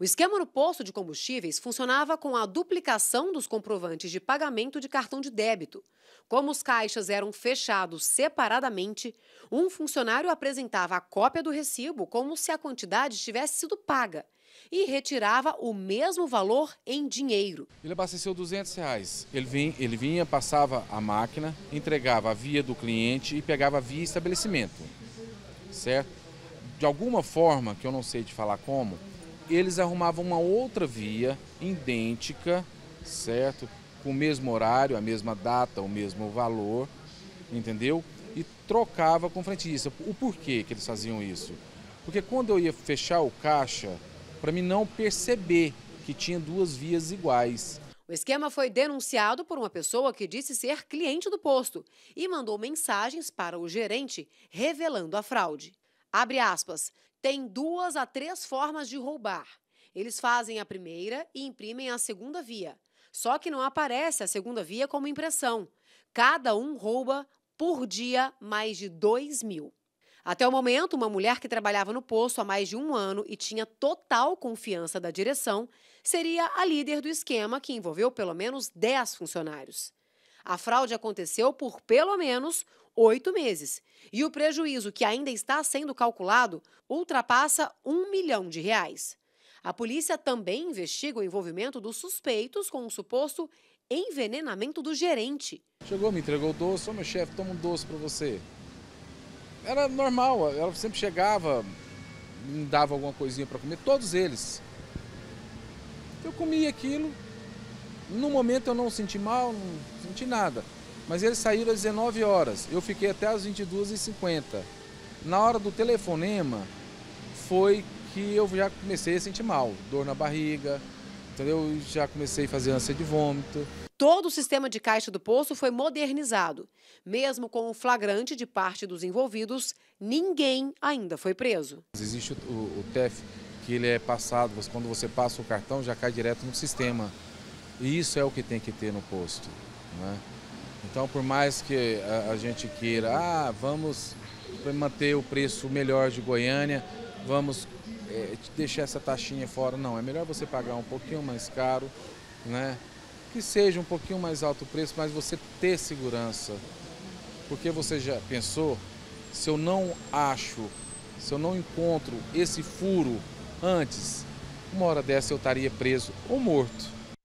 O esquema no posto de combustíveis funcionava com a duplicação dos comprovantes de pagamento de cartão de débito. Como os caixas eram fechados separadamente, um funcionário apresentava a cópia do recibo como se a quantidade tivesse sido paga e retirava o mesmo valor em dinheiro. Ele abasteceu 200 reais. Ele vinha, ele vinha passava a máquina, entregava a via do cliente e pegava a via estabelecimento, certo? De alguma forma, que eu não sei te falar como, eles arrumavam uma outra via idêntica, certo? Com o mesmo horário, a mesma data, o mesmo valor, entendeu? E trocava com o frentista. O porquê que eles faziam isso? Porque quando eu ia fechar o caixa, para mim não perceber que tinha duas vias iguais. O esquema foi denunciado por uma pessoa que disse ser cliente do posto e mandou mensagens para o gerente revelando a fraude. Abre aspas. Tem duas a três formas de roubar. Eles fazem a primeira e imprimem a segunda via. Só que não aparece a segunda via como impressão. Cada um rouba por dia mais de 2 mil. Até o momento, uma mulher que trabalhava no posto há mais de um ano e tinha total confiança da direção seria a líder do esquema que envolveu pelo menos 10 funcionários. A fraude aconteceu por pelo menos oito meses e o prejuízo que ainda está sendo calculado ultrapassa um milhão de reais. A polícia também investiga o envolvimento dos suspeitos com o suposto envenenamento do gerente. Chegou, me entregou o doce, ô meu chefe, toma um doce para você. Era normal, ela sempre chegava, me dava alguma coisinha para comer, todos eles. Eu comia aquilo, no momento eu não senti mal, não senti nada. Mas eles saíram às 19 horas. Eu fiquei até às 22h50. Na hora do telefonema, foi que eu já comecei a sentir mal. Dor na barriga, entendeu? Já comecei a fazer ânsia de vômito. Todo o sistema de caixa do poço foi modernizado. Mesmo com o flagrante de parte dos envolvidos, ninguém ainda foi preso. Existe o, o TEF, que ele é passado, quando você passa o cartão já cai direto no sistema. E isso é o que tem que ter no posto. Né? Então, por mais que a, a gente queira, ah, vamos manter o preço melhor de Goiânia, vamos é, deixar essa taxinha fora. Não, é melhor você pagar um pouquinho mais caro, né? que seja um pouquinho mais alto o preço, mas você ter segurança. Porque você já pensou, se eu não acho, se eu não encontro esse furo antes, uma hora dessa eu estaria preso ou morto.